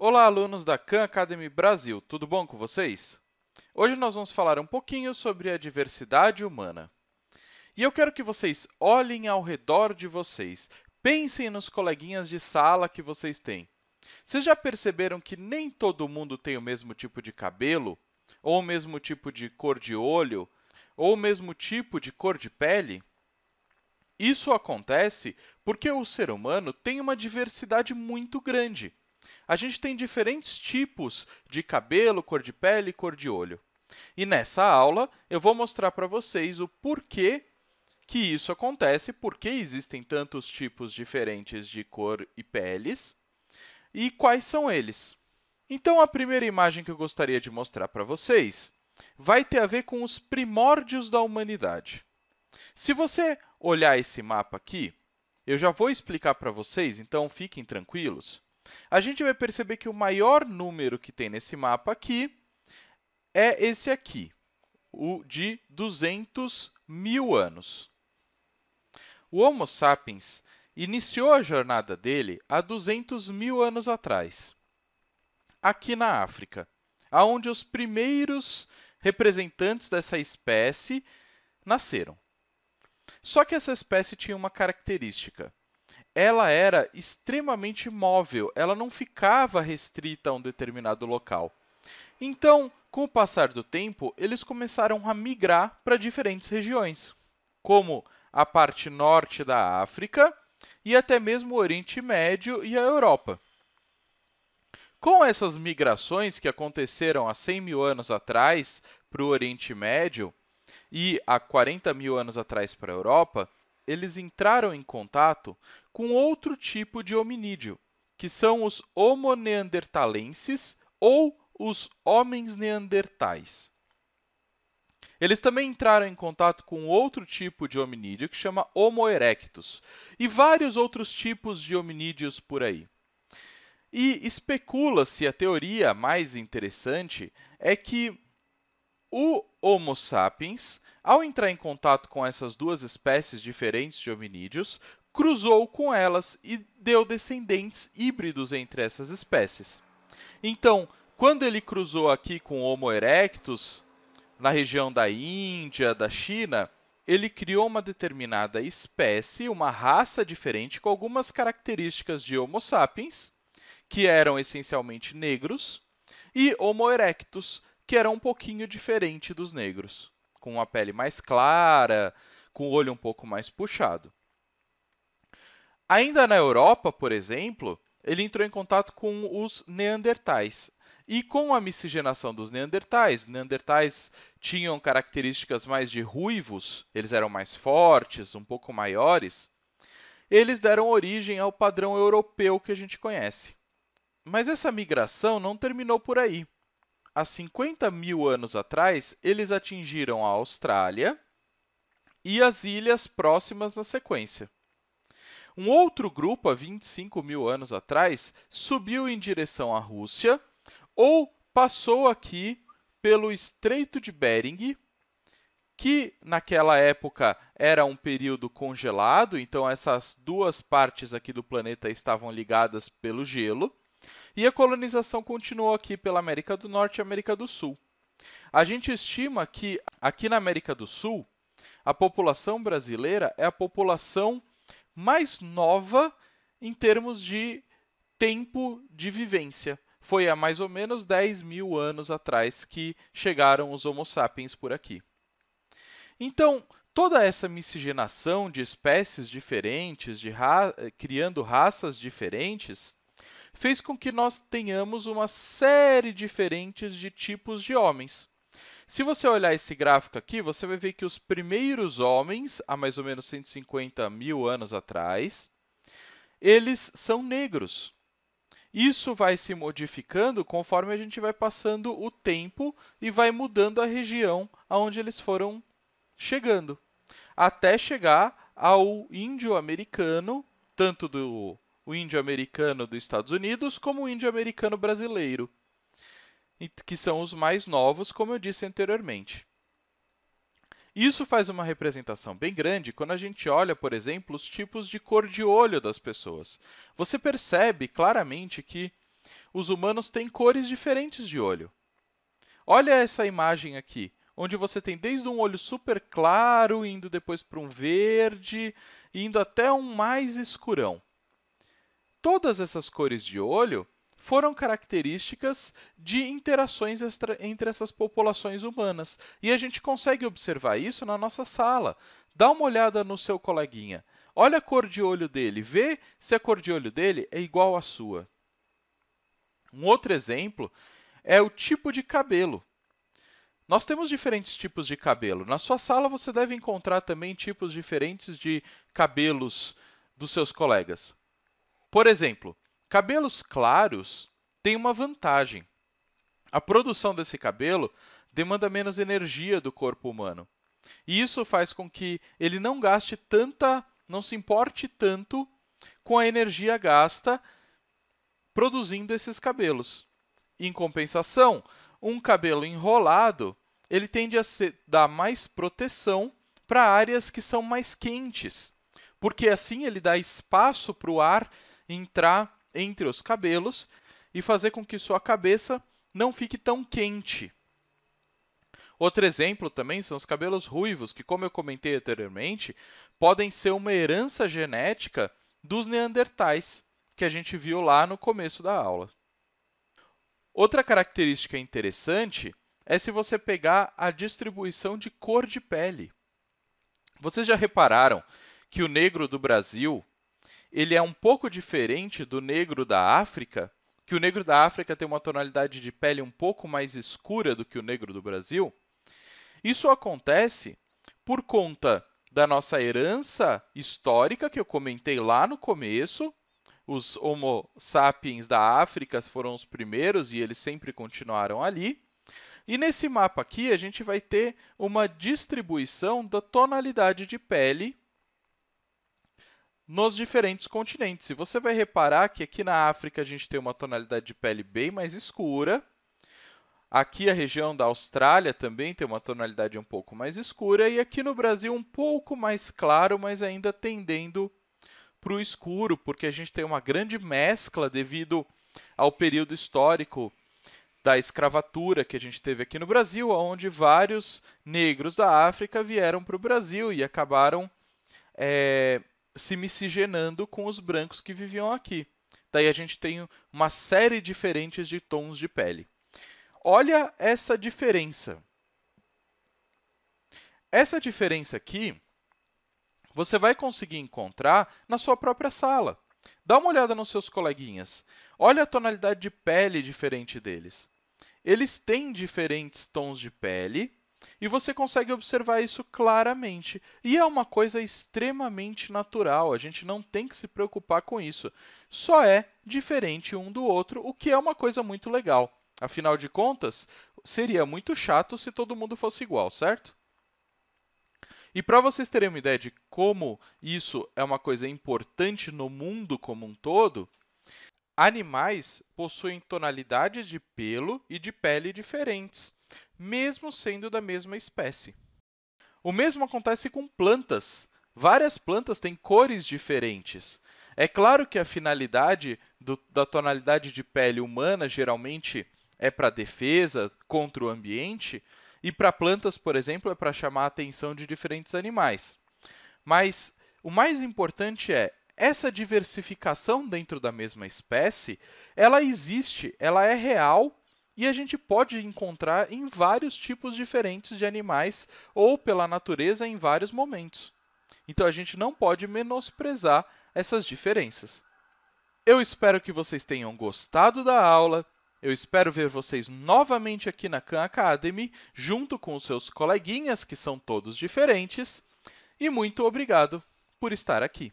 Olá, alunos da Khan Academy Brasil, tudo bom com vocês? Hoje nós vamos falar um pouquinho sobre a diversidade humana. E eu quero que vocês olhem ao redor de vocês, pensem nos coleguinhas de sala que vocês têm. Vocês já perceberam que nem todo mundo tem o mesmo tipo de cabelo, ou o mesmo tipo de cor de olho, ou o mesmo tipo de cor de pele? Isso acontece porque o ser humano tem uma diversidade muito grande a gente tem diferentes tipos de cabelo, cor de pele, e cor de olho. E nessa aula eu vou mostrar para vocês o porquê que isso acontece, porque existem tantos tipos diferentes de cor e peles e quais são eles. Então, a primeira imagem que eu gostaria de mostrar para vocês vai ter a ver com os primórdios da humanidade. Se você olhar esse mapa aqui, eu já vou explicar para vocês, então fiquem tranquilos, a gente vai perceber que o maior número que tem nesse mapa aqui é esse aqui, o de 200 mil anos. O Homo sapiens iniciou a jornada dele há 200 mil anos atrás, aqui na África, aonde os primeiros representantes dessa espécie nasceram. Só que essa espécie tinha uma característica ela era extremamente móvel, ela não ficava restrita a um determinado local. Então, com o passar do tempo, eles começaram a migrar para diferentes regiões, como a parte norte da África e até mesmo o Oriente Médio e a Europa. Com essas migrações que aconteceram há 100 mil anos atrás para o Oriente Médio e há 40 mil anos atrás para a Europa, eles entraram em contato com outro tipo de hominídeo, que são os Homo neandertalenses ou os homens neandertais. Eles também entraram em contato com outro tipo de hominídeo que chama Homo erectus e vários outros tipos de hominídeos por aí. E especula-se a teoria mais interessante é que o Homo sapiens, ao entrar em contato com essas duas espécies diferentes de hominídeos, cruzou com elas e deu descendentes híbridos entre essas espécies. Então, quando ele cruzou aqui com Homo erectus, na região da Índia, da China, ele criou uma determinada espécie, uma raça diferente com algumas características de Homo sapiens, que eram essencialmente negros, e Homo erectus, que era um pouquinho diferente dos negros, com uma pele mais clara, com o olho um pouco mais puxado. Ainda na Europa, por exemplo, ele entrou em contato com os neandertais. E com a miscigenação dos neandertais, neandertais tinham características mais de ruivos, eles eram mais fortes, um pouco maiores, eles deram origem ao padrão europeu que a gente conhece. Mas essa migração não terminou por aí há 50 mil anos atrás, eles atingiram a Austrália e as ilhas próximas na sequência. Um outro grupo, há 25 mil anos atrás, subiu em direção à Rússia ou passou aqui pelo Estreito de Bering, que naquela época era um período congelado, então essas duas partes aqui do planeta estavam ligadas pelo gelo. E a colonização continuou aqui pela América do Norte e América do Sul. A gente estima que aqui na América do Sul, a população brasileira é a população mais nova em termos de tempo de vivência. Foi há mais ou menos 10 mil anos atrás que chegaram os Homo sapiens por aqui. Então, toda essa miscigenação de espécies diferentes, de ra criando raças diferentes, fez com que nós tenhamos uma série diferentes de tipos de homens. Se você olhar esse gráfico aqui, você vai ver que os primeiros homens, há mais ou menos 150 mil anos atrás, eles são negros. Isso vai se modificando conforme a gente vai passando o tempo e vai mudando a região aonde eles foram chegando, até chegar ao índio-americano, tanto do o índio americano dos Estados Unidos como o índio americano brasileiro, que são os mais novos, como eu disse anteriormente. Isso faz uma representação bem grande quando a gente olha, por exemplo, os tipos de cor de olho das pessoas. Você percebe claramente que os humanos têm cores diferentes de olho. Olha essa imagem aqui, onde você tem desde um olho super claro, indo depois para um verde, indo até um mais escurão. Todas essas cores de olho foram características de interações extra, entre essas populações humanas. E a gente consegue observar isso na nossa sala. Dá uma olhada no seu coleguinha. Olha a cor de olho dele, vê se a cor de olho dele é igual à sua. Um outro exemplo é o tipo de cabelo. Nós temos diferentes tipos de cabelo. Na sua sala você deve encontrar também tipos diferentes de cabelos dos seus colegas. Por exemplo, cabelos claros têm uma vantagem. A produção desse cabelo demanda menos energia do corpo humano. E isso faz com que ele não gaste tanta, não se importe tanto com a energia gasta produzindo esses cabelos. Em compensação, um cabelo enrolado, ele tende a ser, dar mais proteção para áreas que são mais quentes, porque assim ele dá espaço para o ar entrar entre os cabelos e fazer com que sua cabeça não fique tão quente. Outro exemplo também são os cabelos ruivos, que, como eu comentei anteriormente, podem ser uma herança genética dos neandertais, que a gente viu lá no começo da aula. Outra característica interessante é se você pegar a distribuição de cor de pele. Vocês já repararam que o negro do Brasil ele é um pouco diferente do negro da África, que o negro da África tem uma tonalidade de pele um pouco mais escura do que o negro do Brasil. Isso acontece por conta da nossa herança histórica que eu comentei lá no começo. Os Homo sapiens da África foram os primeiros e eles sempre continuaram ali. E nesse mapa aqui, a gente vai ter uma distribuição da tonalidade de pele nos diferentes continentes. E você vai reparar que aqui na África a gente tem uma tonalidade de pele bem mais escura. Aqui a região da Austrália também tem uma tonalidade um pouco mais escura e aqui no Brasil um pouco mais claro, mas ainda tendendo para o escuro, porque a gente tem uma grande mescla devido ao período histórico da escravatura que a gente teve aqui no Brasil, onde vários negros da África vieram para o Brasil e acabaram é, se miscigenando com os brancos que viviam aqui. Daí a gente tem uma série diferente de tons de pele. Olha essa diferença. Essa diferença aqui você vai conseguir encontrar na sua própria sala. Dá uma olhada nos seus coleguinhas. Olha a tonalidade de pele diferente deles. Eles têm diferentes tons de pele e você consegue observar isso claramente. E é uma coisa extremamente natural, a gente não tem que se preocupar com isso. Só é diferente um do outro, o que é uma coisa muito legal. Afinal de contas, seria muito chato se todo mundo fosse igual, certo? E para vocês terem uma ideia de como isso é uma coisa importante no mundo como um todo, animais possuem tonalidades de pelo e de pele diferentes mesmo sendo da mesma espécie. O mesmo acontece com plantas. Várias plantas têm cores diferentes. É claro que a finalidade do, da tonalidade de pele humana geralmente é para defesa contra o ambiente, e para plantas, por exemplo, é para chamar a atenção de diferentes animais. Mas o mais importante é essa diversificação dentro da mesma espécie, ela existe, ela é real e a gente pode encontrar em vários tipos diferentes de animais ou pela natureza em vários momentos. Então a gente não pode menosprezar essas diferenças. Eu espero que vocês tenham gostado da aula. Eu espero ver vocês novamente aqui na Khan Academy, junto com os seus coleguinhas, que são todos diferentes. E muito obrigado por estar aqui.